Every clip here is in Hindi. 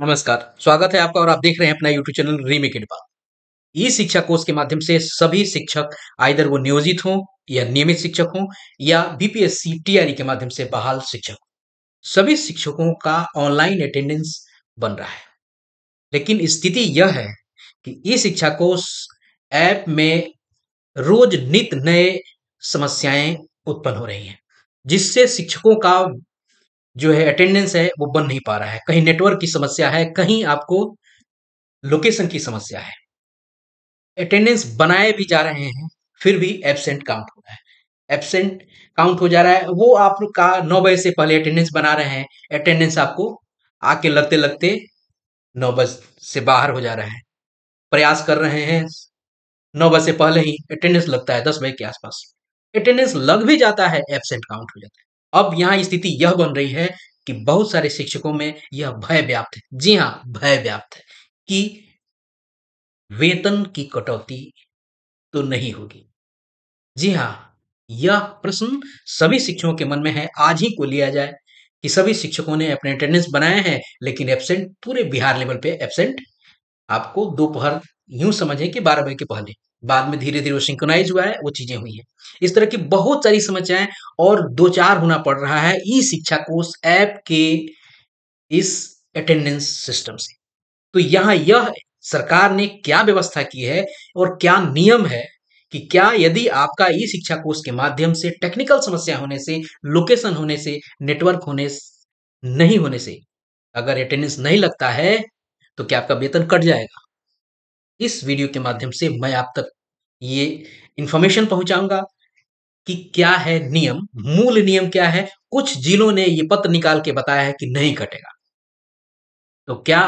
नमस्कार स्वागत है आपका और आप देख रहे हैं अपना YouTube चैनल रीमेक इनपा ई शिक्षा कोर्स के माध्यम से सभी शिक्षक आइदर वो नियोजित हों या नियमित शिक्षक हों या बीपीएससी टीआरई के माध्यम से बहाल शिक्षक सभी शिक्षकों का ऑनलाइन अटेंडेंस बन रहा है लेकिन स्थिति यह है कि ई शिक्षा कोर्स ऐप में रोज नित नए समस्याएं उत्पन्न हो रही हैं जिससे शिक्षकों का जो है अटेंडेंस है वो बन नहीं पा रहा है कहीं नेटवर्क की समस्या है कहीं आपको लोकेशन की समस्या है अटेंडेंस बनाए भी जा रहे हैं फिर भी एबसेंट काउंट हो रहा है एबसेंट काउंट हो जा रहा है वो आप का नौ बजे से पहले अटेंडेंस बना रहे हैं अटेंडेंस आपको आके लगते लगते नौ बज से बाहर हो जा रहा है प्रयास कर रहे हैं नौ बजे से पहले ही अटेंडेंस लगता है दस बजे के आसपास अटेंडेंस लग भी जाता है एबसेंट काउंट हो जाता है अब यहाँ स्थिति यह बन रही है कि बहुत सारे शिक्षकों में यह भय व्याप्त है जी हाँ भय व्याप्त है कि वेतन की कटौती तो नहीं होगी जी हाँ यह प्रश्न सभी शिक्षकों के मन में है आज ही को लिया जाए कि सभी शिक्षकों ने अपने अटेंडेंस बनाए हैं लेकिन एबसेंट पूरे बिहार लेवल पे एबसेंट आपको दोपहर यूं समझें कि बारह बजे के पहले बाद में धीरे धीरे वो सिंकोनाइज हुआ है वो चीजें हुई हैं इस तरह की बहुत सारी समस्याएं और दो चार होना पड़ रहा है ई शिक्षा कोर्स ऐप के इस अटेंडेंस सिस्टम से तो यहाँ यह सरकार ने क्या व्यवस्था की है और क्या नियम है कि क्या यदि आपका ई शिक्षा कोर्स के माध्यम से टेक्निकल समस्या होने से लोकेशन होने से नेटवर्क होने नहीं होने से अगर अटेंडेंस नहीं लगता है तो क्या आपका वेतन कट जाएगा इस वीडियो के माध्यम से मैं आप तक ये इंफॉर्मेशन पहुंचाऊंगा कि क्या है नियम मूल नियम क्या है कुछ जिलों ने ये पत्र निकाल के बताया है कि नहीं कटेगा तो क्या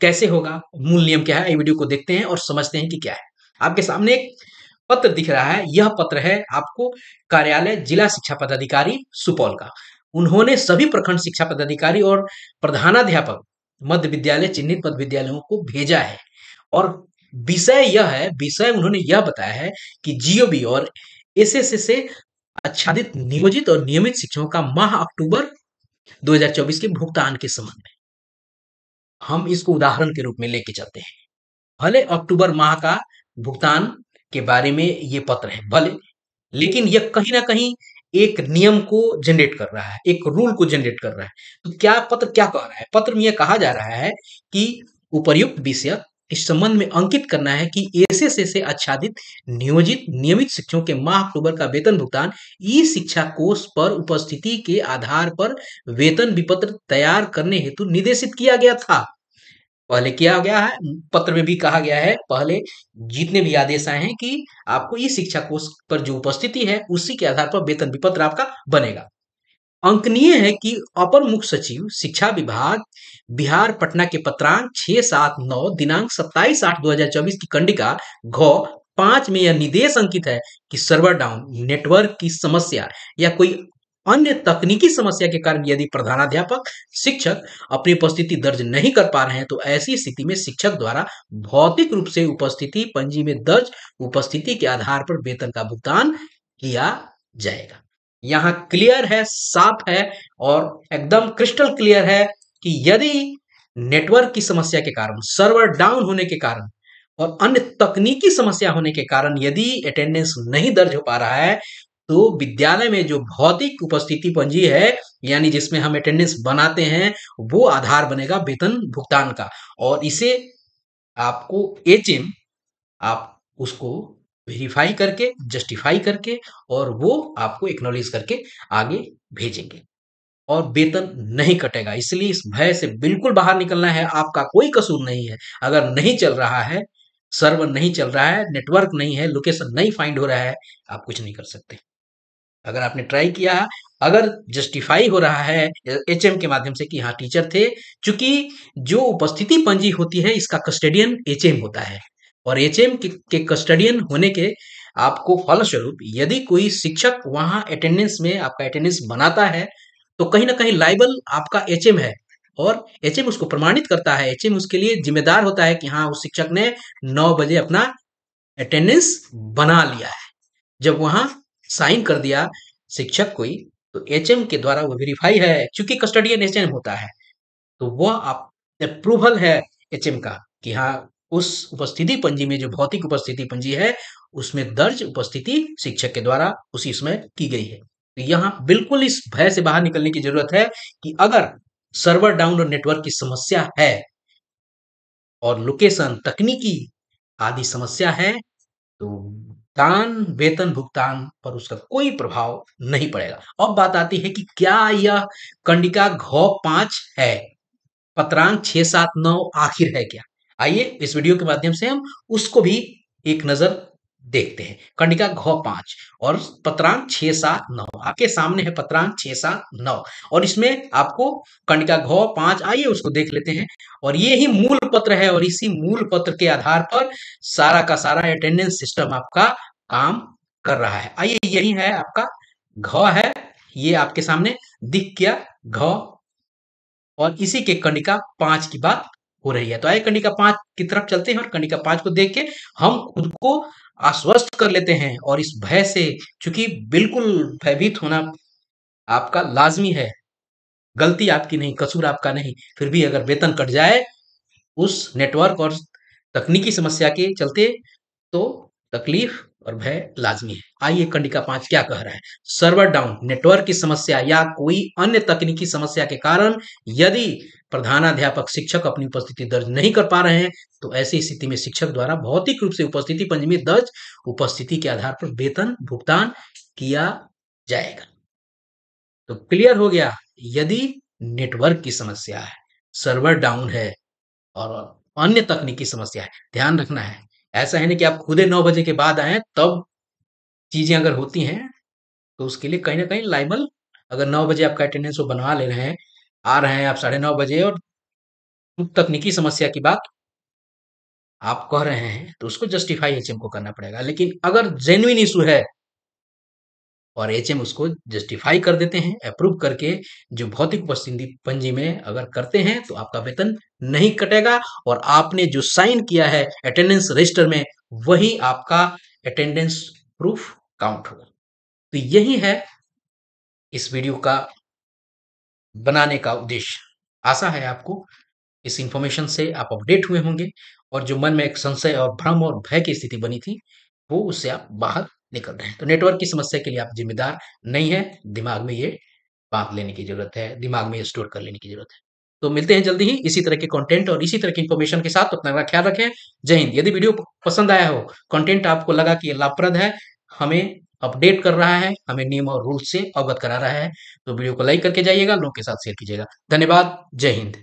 कैसे होगा मूल नियम क्या है ये वीडियो को देखते हैं और समझते हैं कि क्या है आपके सामने एक पत्र दिख रहा है यह पत्र है आपको कार्यालय जिला शिक्षा पदाधिकारी सुपौल का उन्होंने सभी प्रखंड शिक्षा पदाधिकारी और प्रधानाध्यापक मध्य विद्यालय चिन्हित मध्य विद्यालयों को भेजा है और विषय यह है विषय उन्होंने यह बताया है कि जीओबी और एस एस से आच्छादित नियोजित और नियमित शिक्षकों का माह अक्टूबर 2024 के भुगतान के संबंध में हम इसको उदाहरण के रूप में लेके चलते हैं भले अक्टूबर माह का भुगतान के बारे में ये पत्र है भले लेकिन यह कहीं ना कहीं एक नियम को जनरेट कर रहा है एक रूल को जनरेट कर रहा है तो क्या पत्र क्या कह रहा है पत्र में यह कहा जा रहा है कि उपर्युक्त विषय इस संबंध में अंकित करना है कि एस e से आच्छादित नियोजित नियमित शिक्षकों के माह अक्टूबर का वेतन भुगतान ई शिक्षा कोष पर उपस्थिति के आधार पर वेतन विपत्र तैयार करने हेतु निर्देशित किया गया था पहले किया गया है पत्र में भी कहा गया है पहले जितने भी आदेश आए हैं कि आपको ई शिक्षा कोष पर जो उपस्थिति है उसी के आधार पर वेतन विपत्र आपका बनेगा अंकनीय है कि अपर मुख्य सचिव शिक्षा विभाग बिहार पटना के पत्रांक छह सात नौ दिनांक सत्ताईस आठ चौबीस की कंडिका घ पांच में यह निर्देश अंकित है कि सर्वर डाउन नेटवर्क की समस्या या कोई अन्य तकनीकी समस्या के कारण यदि प्रधानाध्यापक शिक्षक अपनी उपस्थिति दर्ज नहीं कर पा रहे हैं तो ऐसी स्थिति में शिक्षक द्वारा भौतिक रूप से उपस्थिति पंजी में दर्ज उपस्थिति के आधार पर वेतन का भुगतान किया जाएगा यहां क्लियर है साफ है और एकदम क्रिस्टल क्लियर है कि यदि नेटवर्क की समस्या के कारण सर्वर डाउन होने के कारण और अन्य तकनीकी समस्या होने के कारण यदि अटेंडेंस नहीं दर्ज हो पा रहा है तो विद्यालय में जो भौतिक उपस्थिति पंजी है यानी जिसमें हम अटेंडेंस बनाते हैं वो आधार बनेगा वेतन भुगतान का और इसे आपको एच आप उसको वेरीफाई करके जस्टिफाई करके और वो आपको एक्नोलेज करके आगे भेजेंगे और वेतन नहीं कटेगा इसलिए इस भय से बिल्कुल बाहर निकलना है आपका कोई कसूर नहीं है अगर नहीं चल रहा है सर्वर नहीं चल रहा है नेटवर्क नहीं है लोकेशन नहीं फाइंड हो रहा है आप कुछ नहीं कर सकते अगर आपने ट्राई किया अगर जस्टिफाई हो रहा है एच के माध्यम से कि हाँ टीचर थे चूंकि जो उपस्थिति पंजी होती है इसका कस्टेडियन एच होता है और एच के, के कस्टडियन होने के आपको फलस्वरूप यदि कोई शिक्षक वहां अटेंडेंस में आपका अटेंडेंस बनाता है तो कहीं ना कहीं लाइबल आपका एच है और एच उसको प्रमाणित करता है एच उसके लिए जिम्मेदार होता है कि हाँ उस शिक्षक ने नौ बजे अपना अटेंडेंस बना लिया है जब वहां साइन कर दिया शिक्षक कोई तो एच के द्वारा वो वेरीफाई है क्योंकि कस्टडियन एच होता है तो वह आप अप्रूवल है एच का कि हाँ उस उपस्थिति पंजी में जो भौतिक उपस्थिति पंजी है उसमें दर्ज उपस्थिति शिक्षक के द्वारा उसी समय की गई है तो यहाँ बिल्कुल इस भय से बाहर निकलने की जरूरत है कि अगर सर्वर डाउन और नेटवर्क की समस्या है और लोकेशन तकनीकी आदि समस्या है तो दान वेतन भुगतान पर उसका कोई प्रभाव नहीं पड़ेगा अब बात आती है कि क्या यह कंडिका घ पांच है पत्रांक छह सात नौ आखिर है क्या आइए इस वीडियो के माध्यम से हम उसको भी एक नजर देखते हैं कंडिका घ पांच और पत्रांक छ सात नौ आपके सामने है पत्रांक छ सात नौ और इसमें आपको कंडिका घ पांच आइए उसको देख लेते हैं और ये ही मूल पत्र है और इसी मूल पत्र के आधार पर सारा का सारा अटेंडेंस सिस्टम आपका काम कर रहा है आइए यही है आपका घ है ये आपके सामने दिख गया घ और इसी के कंडिका पांच की बात हो रही है तो आए कंडिका पांच की तरफ चलते हैं और कंडिका पांच को देख के हम खुद को आश्वस्त कर लेते हैं और इस भय से चूंकि बिल्कुल भयभीत होना आपका लाजमी है गलती आपकी नहीं कसूर आपका नहीं फिर भी अगर वेतन कट जाए उस नेटवर्क और तकनीकी समस्या के चलते तो तकलीफ और भय लाजमी है आइए कंडिका पांच क्या कह रहा है सर्वर डाउन नेटवर्क की समस्या या कोई अन्य तकनीकी समस्या के कारण यदि प्रधानाध्यापक शिक्षक अपनी उपस्थिति दर्ज नहीं कर पा रहे हैं तो ऐसी स्थिति में शिक्षक द्वारा भौतिक रूप से उपस्थिति पंजी दर्ज उपस्थिति के आधार पर वेतन भुगतान किया जाएगा तो क्लियर हो गया यदि नेटवर्क की समस्या है सर्वर डाउन है और अन्य तकनीकी समस्या है ध्यान रखना है ऐसा है ना कि आप खुदे नौ बजे के बाद आए तब चीजें अगर होती हैं तो उसके लिए कहीं ना कहीं लाइबल अगर नौ बजे आपका अटेंडेंस वो बनवा ले रहे हैं आ रहे हैं आप साढ़े नौ बजे और तकनीकी समस्या की बात आप कह रहे हैं तो उसको जस्टिफाई एचएम को करना पड़ेगा लेकिन अगर जेन्युन इशू है और एचएम उसको जस्टिफाई कर देते हैं अप्रूव करके जो भौतिक उपस्थिति पंजी में अगर करते हैं तो आपका वेतन नहीं कटेगा और आपने जो साइन किया है अटेंडेंस रजिस्टर में वही आपका अटेंडेंस प्रूफ काउंट होगा तो यही है इस वीडियो का बनाने का उद्देश्य आशा है आपको इस इंफॉर्मेशन से आप अपडेट हुए होंगे और जो मन में एक संशय और भ्रम और भय की स्थिति बनी थी वो उससे आप बाहर निकल रहे हैं तो नेटवर्क की समस्या के लिए आप जिम्मेदार नहीं है दिमाग में ये बांध लेने की जरूरत है दिमाग में ये स्टोर कर लेने की जरूरत है तो मिलते हैं जल्दी ही इसी तरह के कंटेंट और इसी तरह की इन्फॉर्मेशन के साथ अपना ख्याल रखें जय हिंद यदि वीडियो पसंद आया हो कंटेंट आपको लगा कि लाभप्रद है हमें अपडेट कर रहा है हमें नियम और रूल से अवगत करा रहा है तो वीडियो को लाइक करके जाइएगा लोग के साथ शेयर कीजिएगा धन्यवाद जय हिंद